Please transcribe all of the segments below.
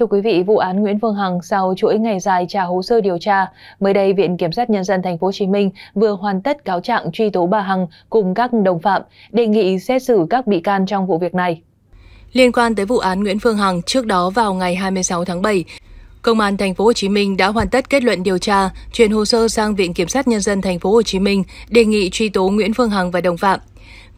Thưa quý vị, vụ án Nguyễn Phương Hằng sau chuỗi ngày dài trả hồ sơ điều tra, mới đây Viện Kiểm sát Nhân dân Thành phố Hồ Chí Minh vừa hoàn tất cáo trạng truy tố bà Hằng cùng các đồng phạm, đề nghị xét xử các bị can trong vụ việc này. Liên quan tới vụ án Nguyễn Phương Hằng, trước đó vào ngày 26 tháng 7, Công an thành phố Hồ Chí Minh đã hoàn tất kết luận điều tra, chuyển hồ sơ sang Viện Kiểm sát Nhân dân thành phố Hồ Chí Minh đề nghị truy tố Nguyễn Phương Hằng và đồng phạm.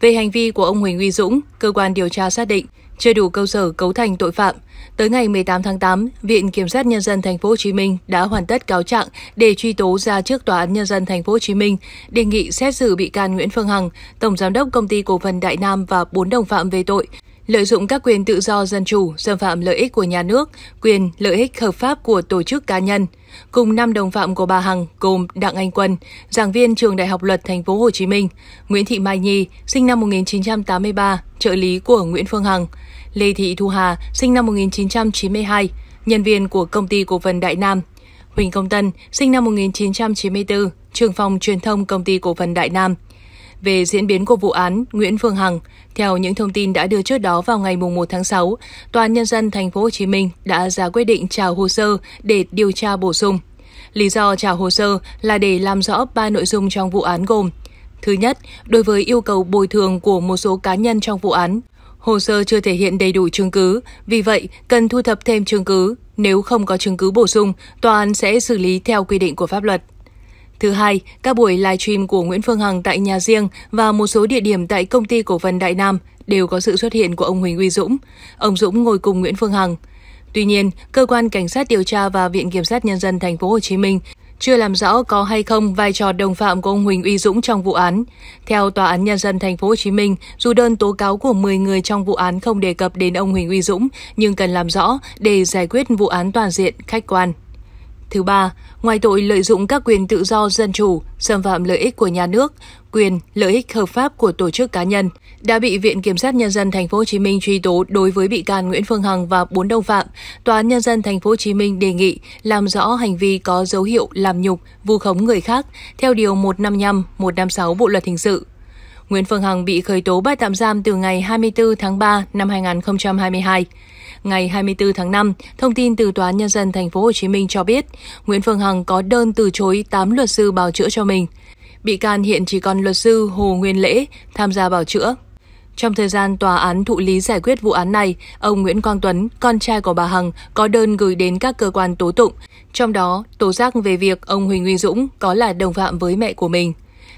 Về hành vi của ông Huỳnh Uy Dũng, cơ quan điều tra xác định chưa đủ cơ sở cấu thành tội phạm. Tới ngày 18 tháng 8, Viện Kiểm sát Nhân dân Thành phố Hồ Chí Minh đã hoàn tất cáo trạng để truy tố ra trước Tòa án Nhân dân Thành phố Hồ Chí Minh đề nghị xét xử bị can Nguyễn Phương Hằng, Tổng Giám đốc Công ty Cổ phần Đại Nam và bốn đồng phạm về tội lợi dụng các quyền tự do dân chủ, xâm phạm lợi ích của nhà nước, quyền lợi ích hợp pháp của tổ chức cá nhân. Cùng năm đồng phạm của bà Hằng gồm Đặng Anh Quân, giảng viên trường Đại học Luật Thành phố Hồ Chí Minh, Nguyễn Thị Mai Nhi, sinh năm 1983, trợ lý của Nguyễn Phương Hằng, Lê Thị Thu Hà, sinh năm 1992, nhân viên của công ty cổ phần Đại Nam, Huỳnh Công Tân, sinh năm 1994, trưởng phòng truyền thông công ty cổ phần Đại Nam, về diễn biến của vụ án Nguyễn Phương Hằng. Theo những thông tin đã đưa trước đó vào ngày 1 tháng 6, Tòa án Nhân dân Thành phố Hồ Chí Minh đã ra quyết định trả hồ sơ để điều tra bổ sung. Lý do trả hồ sơ là để làm rõ ba nội dung trong vụ án gồm Thứ nhất, đối với yêu cầu bồi thường của một số cá nhân trong vụ án, hồ sơ chưa thể hiện đầy đủ chứng cứ, vì vậy cần thu thập thêm chứng cứ. Nếu không có chứng cứ bổ sung, tòa án sẽ xử lý theo quy định của pháp luật. Thứ hai, các buổi live stream của Nguyễn Phương Hằng tại nhà riêng và một số địa điểm tại công ty cổ phần Đại Nam đều có sự xuất hiện của ông Huỳnh Uy Dũng. Ông Dũng ngồi cùng Nguyễn Phương Hằng. Tuy nhiên, cơ quan cảnh sát điều tra và Viện kiểm sát nhân dân thành phố Hồ Chí Minh chưa làm rõ có hay không vai trò đồng phạm của ông Huỳnh Uy Dũng trong vụ án. Theo tòa án nhân dân thành phố Hồ Chí Minh, dù đơn tố cáo của 10 người trong vụ án không đề cập đến ông Huỳnh Uy Dũng, nhưng cần làm rõ để giải quyết vụ án toàn diện, khách quan. Thứ ba, ngoài tội lợi dụng các quyền tự do dân chủ, xâm phạm lợi ích của nhà nước, quyền, lợi ích hợp pháp của tổ chức cá nhân, đã bị Viện Kiểm sát nhân dân thành phố Hồ Chí Minh truy tố đối với bị can Nguyễn Phương Hằng và bốn đồng phạm. Tòa án nhân dân thành phố Hồ Chí Minh đề nghị làm rõ hành vi có dấu hiệu làm nhục, vu khống người khác theo điều 155, 156 Bộ luật hình sự Nguyễn Phương Hằng bị khởi tố bắt tạm giam từ ngày 24 tháng 3 năm 2022 ngày 24 tháng 5, thông tin từ Tòa án Nhân dân Thành phố Hồ Chí Minh cho biết, Nguyễn Phương Hằng có đơn từ chối 8 luật sư bào chữa cho mình. Bị can hiện chỉ còn luật sư Hồ Nguyên Lễ tham gia bào chữa. Trong thời gian tòa án thụ lý giải quyết vụ án này, ông Nguyễn Quang Tuấn, con trai của bà Hằng, có đơn gửi đến các cơ quan tố tụng, trong đó tố giác về việc ông Huỳnh Uy Dũng có là đồng phạm với mẹ của mình.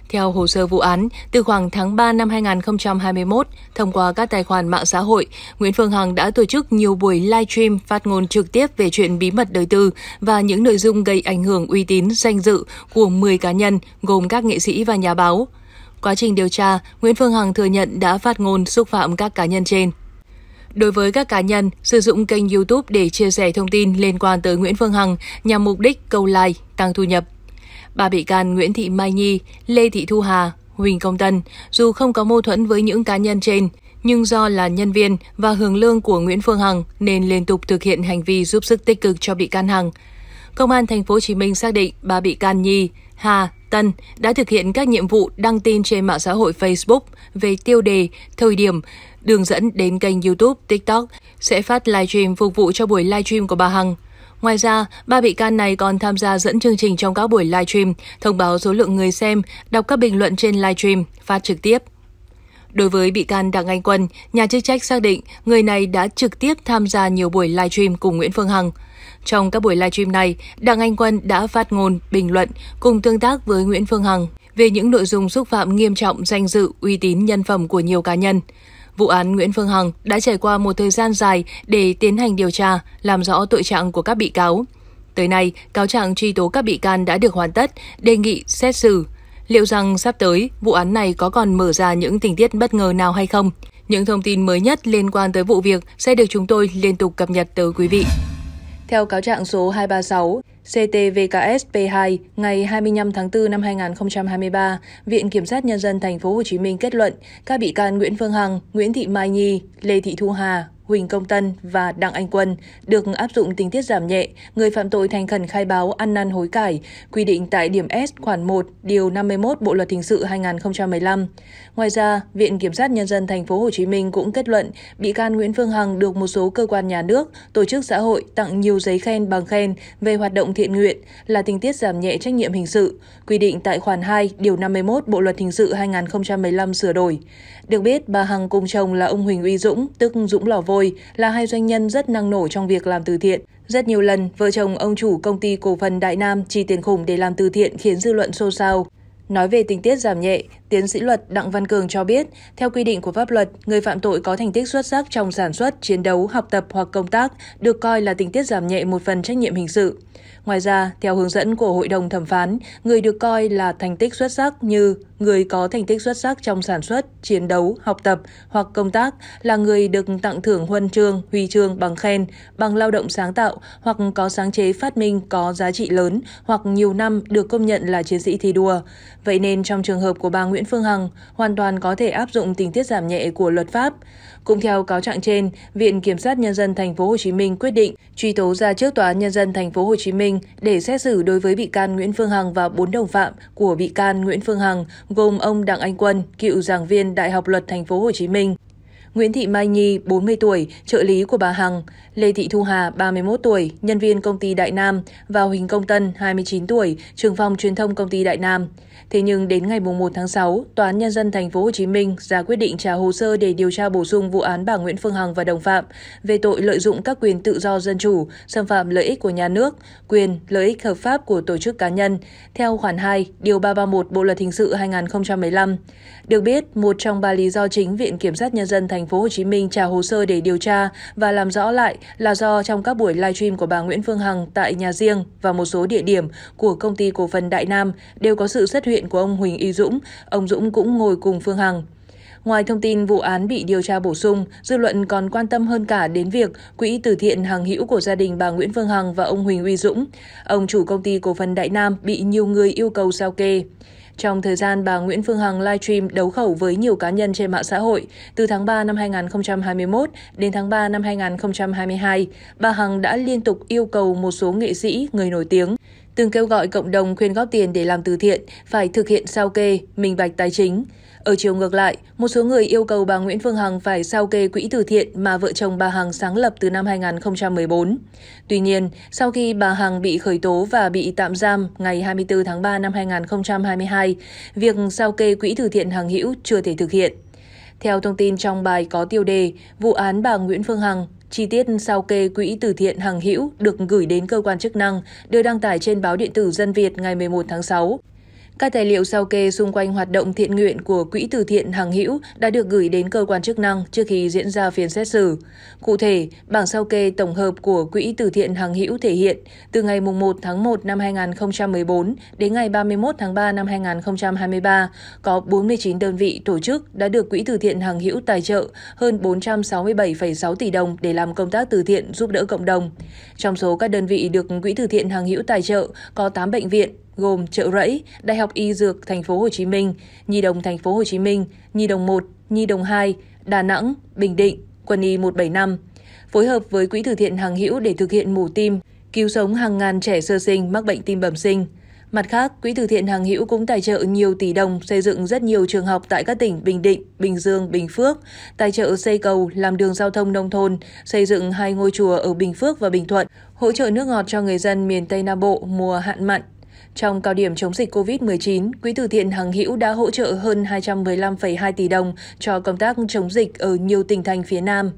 Theo hồ sơ vụ án, từ khoảng tháng 3 năm 2021, thông qua các tài khoản mạng xã hội, Nguyễn Phương Hằng đã tổ chức nhiều buổi live stream phát ngôn trực tiếp về chuyện bí mật đời tư và những nội dung gây ảnh hưởng uy tín, danh dự của 10 cá nhân, gồm các nghệ sĩ và nhà báo. Quá trình điều tra, Nguyễn Phương Hằng thừa nhận đã phát ngôn xúc phạm các cá nhân trên. Đối với các cá nhân sử dụng kênh YouTube để chia sẻ thông tin liên quan tới Nguyễn Phương Hằng nhằm mục đích câu like, tăng thu nhập, Ba bị can Nguyễn Thị Mai Nhi, Lê Thị Thu Hà, Huỳnh Công Tân, dù không có mâu thuẫn với những cá nhân trên, nhưng do là nhân viên và hưởng lương của Nguyễn Phương Hằng nên liên tục thực hiện hành vi giúp sức tích cực cho bị can Hằng. Công an thành phố Hồ Chí Minh xác định ba bị can Nhi, Hà, Tân đã thực hiện các nhiệm vụ đăng tin trên mạng xã hội Facebook về tiêu đề, thời điểm, đường dẫn đến kênh YouTube, TikTok sẽ phát livestream phục vụ cho buổi livestream của bà Hằng Ngoài ra, ba bị can này còn tham gia dẫn chương trình trong các buổi live stream, thông báo số lượng người xem, đọc các bình luận trên live stream, phát trực tiếp. Đối với bị can Đặng Anh Quân, nhà chức trách xác định người này đã trực tiếp tham gia nhiều buổi live stream cùng Nguyễn Phương Hằng. Trong các buổi live stream này, Đặng Anh Quân đã phát ngôn, bình luận cùng tương tác với Nguyễn Phương Hằng về những nội dung xúc phạm nghiêm trọng danh dự, uy tín nhân phẩm của nhiều cá nhân. Vụ án Nguyễn Phương Hằng đã trải qua một thời gian dài để tiến hành điều tra, làm rõ tội trạng của các bị cáo. Tới nay, cáo trạng truy tố các bị can đã được hoàn tất, đề nghị xét xử. Liệu rằng sắp tới, vụ án này có còn mở ra những tình tiết bất ngờ nào hay không? Những thông tin mới nhất liên quan tới vụ việc sẽ được chúng tôi liên tục cập nhật tới quý vị. Theo cáo trạng số 236 CTVKS-P2 ngày 25 tháng 4 năm 2023, Viện Kiểm sát Nhân dân Thành phố Hồ Chí Minh kết luận các bị can Nguyễn Phương Hằng, Nguyễn Thị Mai Nhi, Lê Thị Thu Hà, Huỳnh Công Tân và Đặng Anh Quân được áp dụng tình tiết giảm nhẹ, người phạm tội thành khẩn khai báo ăn năn hối cải, quy định tại điểm S khoản 1, điều 51 Bộ luật hình sự 2015. Ngoài ra, Viện kiểm sát nhân dân thành phố Hồ Chí Minh cũng kết luận bị can Nguyễn Phương Hằng được một số cơ quan nhà nước, tổ chức xã hội tặng nhiều giấy khen bằng khen về hoạt động thiện nguyện là tình tiết giảm nhẹ trách nhiệm hình sự, quy định tại khoản 2, điều 51 Bộ luật hình sự 2015 sửa đổi. Được biết, bà Hằng cùng chồng là ông Huỳnh Uy Dũng, tức Dũng Lò Vô Khôi là hai doanh nhân rất năng nổ trong việc làm từ thiện. Rất nhiều lần, vợ chồng ông chủ công ty cổ phần Đại Nam chi tiền khủng để làm từ thiện khiến dư luận xôn xao. Nói về tình tiết giảm nhẹ, tiến sĩ luật Đặng Văn Cường cho biết, theo quy định của pháp luật, người phạm tội có thành tích xuất sắc trong sản xuất, chiến đấu, học tập hoặc công tác được coi là tình tiết giảm nhẹ một phần trách nhiệm hình sự. Ngoài ra, theo hướng dẫn của Hội đồng thẩm phán, người được coi là thành tích xuất sắc như người có thành tích xuất sắc trong sản xuất, chiến đấu, học tập hoặc công tác là người được tặng thưởng huân chương, huy chương bằng khen, bằng lao động sáng tạo hoặc có sáng chế phát minh có giá trị lớn hoặc nhiều năm được công nhận là chiến sĩ thi đua. Vậy nên trong trường hợp của bà Nguyễn Phương Hằng, hoàn toàn có thể áp dụng tình tiết giảm nhẹ của luật pháp. Cũng theo cáo trạng trên, Viện Kiểm sát Nhân dân Thành phố Hồ Chí Minh quyết định truy tố ra trước Tòa Nhân dân Thành phố Hồ Chí Minh để xét xử đối với bị can Nguyễn Phương Hằng và bốn đồng phạm của bị can Nguyễn Phương Hằng, gồm ông Đặng Anh Quân, cựu giảng viên Đại học Luật Thành phố Hồ Chí Minh, Nguyễn Thị Mai Nhi, 40 tuổi, trợ lý của bà Hằng, Lê Thị Thu Hà, 31 tuổi, nhân viên công ty Đại Nam và Huỳnh Công Tân, 29 tuổi, trưởng phòng truyền thông công ty Đại Nam. Thế nhưng đến ngày 1 tháng 6, Tòa án Nhân dân thành phố Hồ Chí Minh ra quyết định trả hồ sơ để điều tra bổ sung vụ án bà Nguyễn Phương Hằng và đồng phạm về tội lợi dụng các quyền tự do dân chủ, xâm phạm lợi ích của nhà nước, quyền, lợi ích hợp pháp của tổ chức cá nhân, theo khoản 2, điều 331 Bộ Luật Hình sự 2015. Được biết, một trong ba lý do chính Viện Kiểm sát Nhân dân thành tp.hồ chí minh trả hồ sơ để điều tra và làm rõ lại là do trong các buổi live stream của bà Nguyễn Phương Hằng tại nhà riêng và một số địa điểm của công ty cổ phần Đại Nam đều có sự xuất hiện của ông Huỳnh Y Dũng, ông Dũng cũng ngồi cùng Phương Hằng. Ngoài thông tin vụ án bị điều tra bổ sung, dư luận còn quan tâm hơn cả đến việc quỹ từ thiện hàng hữu của gia đình bà Nguyễn Phương Hằng và ông Huỳnh Uy Dũng. Ông chủ công ty cổ phần Đại Nam bị nhiều người yêu cầu sao kê. Trong thời gian bà Nguyễn Phương Hằng livestream đấu khẩu với nhiều cá nhân trên mạng xã hội, từ tháng 3 năm 2021 đến tháng 3 năm 2022, bà Hằng đã liên tục yêu cầu một số nghệ sĩ, người nổi tiếng từng kêu gọi cộng đồng khuyên góp tiền để làm từ thiện phải thực hiện sao kê, minh bạch tài chính. Ở chiều ngược lại, một số người yêu cầu bà Nguyễn Phương Hằng phải sao kê quỹ từ thiện mà vợ chồng bà Hằng sáng lập từ năm 2014. Tuy nhiên, sau khi bà Hằng bị khởi tố và bị tạm giam ngày 24 tháng 3 năm 2022, việc sao kê quỹ từ thiện Hằng Hữu chưa thể thực hiện. Theo thông tin trong bài có tiêu đề, vụ án bà Nguyễn Phương Hằng Chi tiết sao kê quỹ từ thiện hàng Hữu được gửi đến cơ quan chức năng, được đăng tải trên báo điện tử Dân Việt ngày 11 tháng 6. Các tài liệu sao kê xung quanh hoạt động thiện nguyện của Quỹ từ thiện Hằng Hữu đã được gửi đến cơ quan chức năng trước khi diễn ra phiên xét xử. Cụ thể, bảng sao kê tổng hợp của Quỹ từ thiện Hằng Hữu thể hiện từ ngày 1 tháng 1 năm 2014 đến ngày 31 tháng 3 năm 2023 có 49 đơn vị tổ chức đã được Quỹ từ thiện Hằng Hữu tài trợ hơn 467,6 tỷ đồng để làm công tác từ thiện giúp đỡ cộng đồng. Trong số các đơn vị được Quỹ từ thiện Hằng Hữu tài trợ có 8 bệnh viện, gồm Chợ Rẫy, Đại học Y Dược Thành phố Hồ Chí Minh, Nhi đồng Thành phố Hồ Chí Minh, Nhi đồng 1, Nhi đồng 2, Đà Nẵng, Bình Định, Quân y 175, phối hợp với Quỹ từ thiện Hàng Hữu để thực hiện mổ tim, cứu sống hàng ngàn trẻ sơ sinh mắc bệnh tim bẩm sinh. Mặt khác, Quỹ từ thiện Hàng Hữu cũng tài trợ nhiều tỷ đồng xây dựng rất nhiều trường học tại các tỉnh Bình Định, Bình Dương, Bình Phước, tài trợ xây cầu, làm đường giao thông nông thôn, xây dựng hai ngôi chùa ở Bình Phước và Bình Thuận, hỗ trợ nước ngọt cho người dân miền Tây Nam Bộ mùa hạn mặn trong cao điểm chống dịch COVID-19, Quỹ từ thiện Hằng Hữu đã hỗ trợ hơn 215,2 tỷ đồng cho công tác chống dịch ở nhiều tỉnh thành phía Nam.